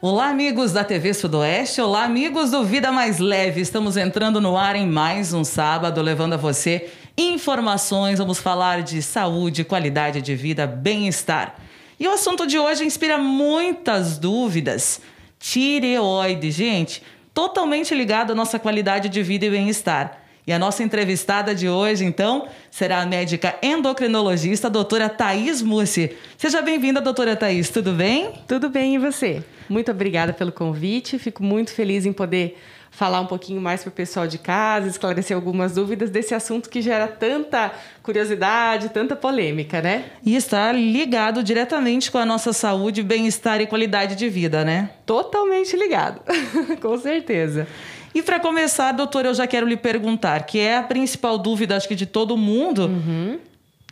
Olá, amigos da TV Sudoeste, olá, amigos do Vida Mais Leve. Estamos entrando no ar em mais um sábado, levando a você informações. Vamos falar de saúde, qualidade de vida, bem-estar. E o assunto de hoje inspira muitas dúvidas. Tireoide, gente, totalmente ligado à nossa qualidade de vida e bem-estar. E a nossa entrevistada de hoje, então, será a médica endocrinologista, doutora Thaís Mussi. Seja bem-vinda, doutora Thaís, tudo bem? Tudo bem, e você? Muito obrigada pelo convite, fico muito feliz em poder falar um pouquinho mais para o pessoal de casa, esclarecer algumas dúvidas desse assunto que gera tanta curiosidade, tanta polêmica, né? E está ligado diretamente com a nossa saúde, bem-estar e qualidade de vida, né? Totalmente ligado, com certeza. E para começar, doutora, eu já quero lhe perguntar, que é a principal dúvida, acho que de todo mundo. Uhum.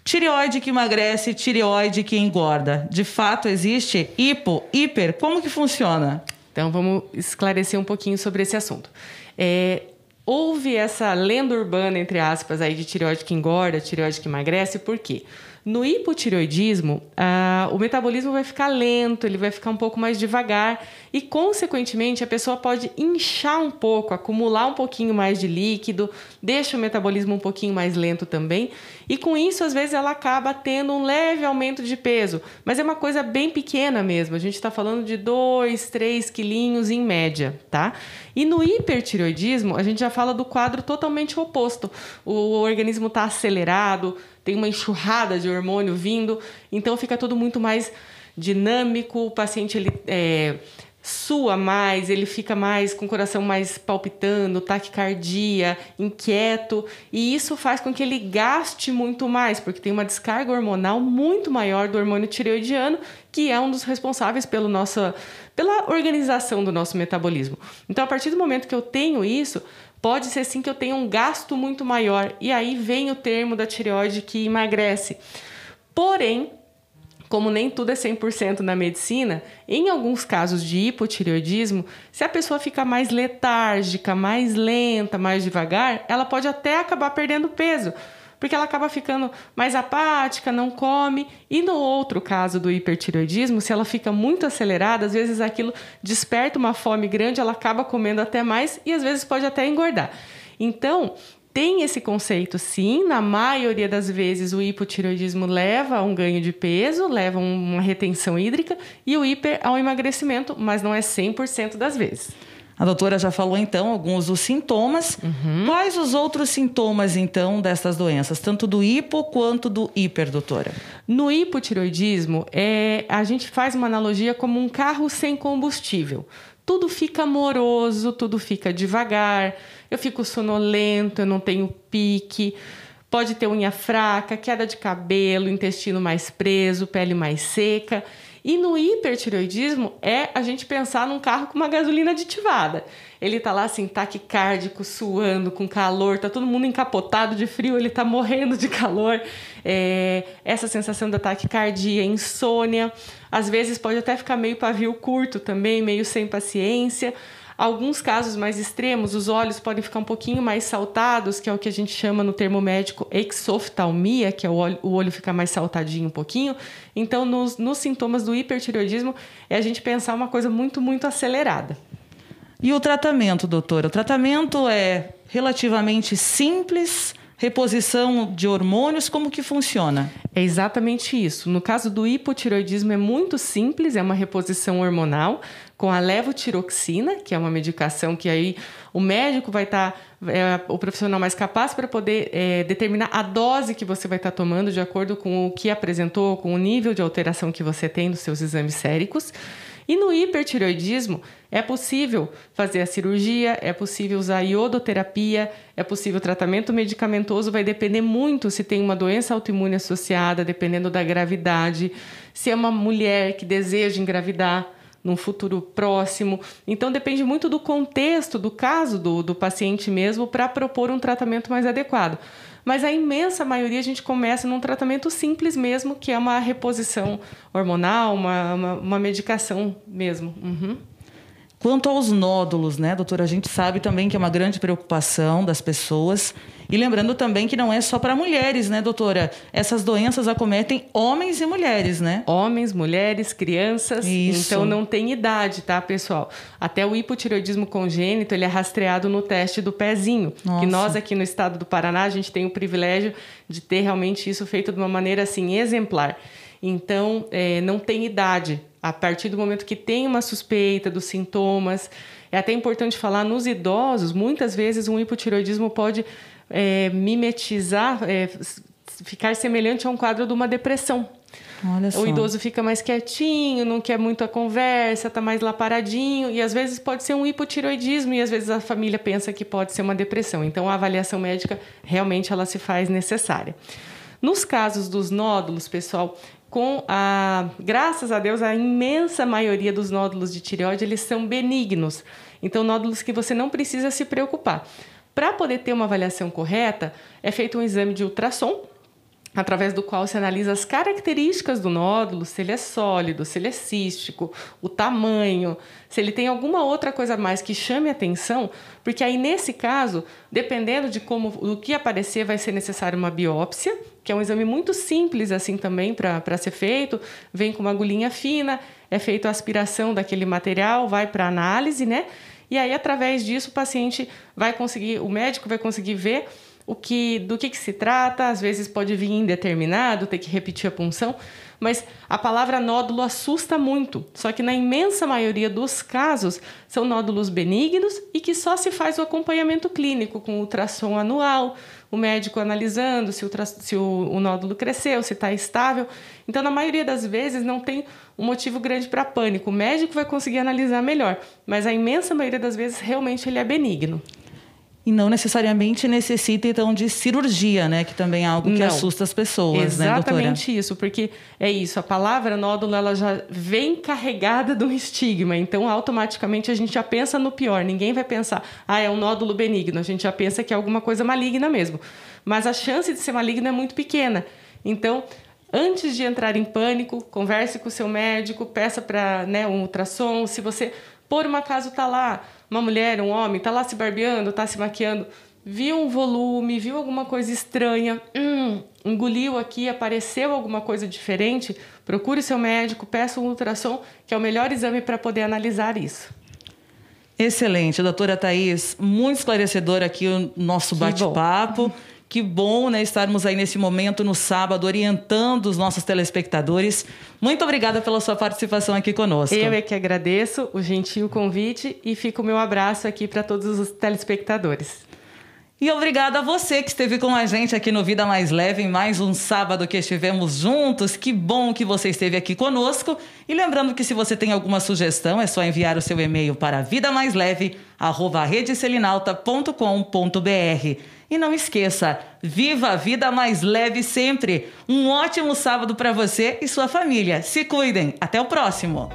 Tireoide que emagrece, tireoide que engorda. De fato existe hipo, hiper? Como que funciona? Então vamos esclarecer um pouquinho sobre esse assunto. É, houve essa lenda urbana, entre aspas, aí de tireoide que engorda, tireoide que emagrece, por quê? No hipotireoidismo, o metabolismo vai ficar lento, ele vai ficar um pouco mais devagar e, consequentemente, a pessoa pode inchar um pouco, acumular um pouquinho mais de líquido, deixa o metabolismo um pouquinho mais lento também. E com isso, às vezes, ela acaba tendo um leve aumento de peso, mas é uma coisa bem pequena mesmo. A gente está falando de 2, 3 quilinhos em média, tá? E no hipertireoidismo, a gente já fala do quadro totalmente oposto. O organismo está acelerado tem uma enxurrada de hormônio vindo, então fica tudo muito mais dinâmico, o paciente ele, é, sua mais, ele fica mais com o coração mais palpitando, taquicardia, inquieto, e isso faz com que ele gaste muito mais, porque tem uma descarga hormonal muito maior do hormônio tireoidiano, que é um dos responsáveis pelo nossa, pela organização do nosso metabolismo. Então, a partir do momento que eu tenho isso, pode ser sim que eu tenha um gasto muito maior, e aí vem o termo da tireoide que emagrece. Porém, como nem tudo é 100% na medicina, em alguns casos de hipotireoidismo, se a pessoa fica mais letárgica, mais lenta, mais devagar, ela pode até acabar perdendo peso, porque ela acaba ficando mais apática, não come. E no outro caso do hipertireoidismo, se ela fica muito acelerada, às vezes aquilo desperta uma fome grande, ela acaba comendo até mais e às vezes pode até engordar. Então, tem esse conceito, sim. Na maioria das vezes, o hipotiroidismo leva a um ganho de peso, leva a uma retenção hídrica e o hiper ao emagrecimento, mas não é 100% das vezes. A doutora já falou então alguns dos sintomas. Uhum. Quais os outros sintomas então dessas doenças, tanto do hipo quanto do hiper, doutora? No hipotiroidismo, é, a gente faz uma analogia como um carro sem combustível tudo fica moroso, tudo fica devagar, eu fico sonolento, eu não tenho pique, pode ter unha fraca, queda de cabelo, intestino mais preso, pele mais seca. E no hipertireoidismo é a gente pensar num carro com uma gasolina aditivada. Ele tá lá assim, taquicárdico, suando, com calor, tá todo mundo encapotado de frio, ele tá morrendo de calor. É, essa sensação da taquicardia, insônia, às vezes pode até ficar meio pavio curto também, meio sem paciência. Alguns casos mais extremos, os olhos podem ficar um pouquinho mais saltados, que é o que a gente chama no termo médico exoftalmia, que é o olho, o olho ficar mais saltadinho um pouquinho. Então, nos, nos sintomas do hipertireoidismo, é a gente pensar uma coisa muito, muito acelerada. E o tratamento, doutora? O tratamento é relativamente simples reposição de hormônios, como que funciona? É exatamente isso. No caso do hipotiroidismo é muito simples, é uma reposição hormonal com a levotiroxina, que é uma medicação que aí o médico vai estar, tá, é, o profissional mais capaz para poder é, determinar a dose que você vai estar tá tomando de acordo com o que apresentou, com o nível de alteração que você tem nos seus exames séricos. E no hipertireoidismo, é possível fazer a cirurgia, é possível usar iodoterapia, é possível tratamento medicamentoso, vai depender muito se tem uma doença autoimune associada, dependendo da gravidade, se é uma mulher que deseja engravidar num futuro próximo. Então depende muito do contexto, do caso do, do paciente mesmo, para propor um tratamento mais adequado mas a imensa maioria a gente começa num tratamento simples mesmo, que é uma reposição hormonal, uma, uma, uma medicação mesmo. Uhum. Quanto aos nódulos, né, doutora? A gente sabe também que é uma grande preocupação das pessoas. E lembrando também que não é só para mulheres, né, doutora? Essas doenças acometem homens e mulheres, né? Homens, mulheres, crianças. Isso. Então não tem idade, tá, pessoal? Até o hipotireoidismo congênito, ele é rastreado no teste do pezinho. Nossa. Que nós aqui no estado do Paraná, a gente tem o privilégio de ter realmente isso feito de uma maneira, assim, exemplar. Então, é, não tem idade. A partir do momento que tem uma suspeita dos sintomas, é até importante falar nos idosos, muitas vezes um hipotireoidismo pode é, mimetizar, é, ficar semelhante a um quadro de uma depressão. O idoso fica mais quietinho, não quer muito a conversa, está mais lá paradinho. E às vezes pode ser um hipotiroidismo e às vezes a família pensa que pode ser uma depressão. Então a avaliação médica realmente ela se faz necessária. Nos casos dos nódulos, pessoal, com a graças a Deus a imensa maioria dos nódulos de tireoide eles são benignos. Então nódulos que você não precisa se preocupar. Para poder ter uma avaliação correta, é feito um exame de ultrassom, através do qual se analisa as características do nódulo, se ele é sólido, se ele é cístico, o tamanho, se ele tem alguma outra coisa a mais que chame atenção, porque aí nesse caso, dependendo de como do que aparecer, vai ser necessário uma biópsia, que é um exame muito simples assim também para ser feito, vem com uma agulhinha fina, é feita a aspiração daquele material, vai para análise, né? E aí, através disso, o paciente vai conseguir, o médico vai conseguir ver o que, do que, que se trata, às vezes pode vir indeterminado, ter que repetir a punção. Mas a palavra nódulo assusta muito. Só que na imensa maioria dos casos são nódulos benignos e que só se faz o acompanhamento clínico com ultrassom anual, o médico analisando se o, se o, o nódulo cresceu, se está estável. Então, na maioria das vezes, não tem um motivo grande para pânico. O médico vai conseguir analisar melhor, mas a imensa maioria das vezes realmente ele é benigno e não necessariamente necessita então de cirurgia, né? Que também é algo que não. assusta as pessoas, Exatamente né, Exatamente isso, porque é isso, a palavra nódulo ela já vem carregada de um estigma, então automaticamente a gente já pensa no pior, ninguém vai pensar, ah, é um nódulo benigno, a gente já pensa que é alguma coisa maligna mesmo. Mas a chance de ser maligna é muito pequena. Então, antes de entrar em pânico, converse com o seu médico, peça para né, um ultrassom. Se você por um acaso tá lá uma mulher, um homem, tá lá se barbeando, tá se maquiando, viu um volume, viu alguma coisa estranha, hum, engoliu aqui, apareceu alguma coisa diferente, procure seu médico, peça um ultrassom, que é o melhor exame para poder analisar isso. Excelente, doutora Thais, muito esclarecedor aqui o nosso bate-papo. Que bom né, estarmos aí nesse momento, no sábado, orientando os nossos telespectadores. Muito obrigada pela sua participação aqui conosco. Eu é que agradeço o gentil convite e fica o meu abraço aqui para todos os telespectadores. E obrigado a você que esteve com a gente aqui no Vida Mais Leve, em mais um sábado que estivemos juntos. Que bom que você esteve aqui conosco. E lembrando que se você tem alguma sugestão, é só enviar o seu e-mail para vidamaisleve@redecelinalta.com.br. E não esqueça, viva a vida mais leve sempre. Um ótimo sábado para você e sua família. Se cuidem. Até o próximo.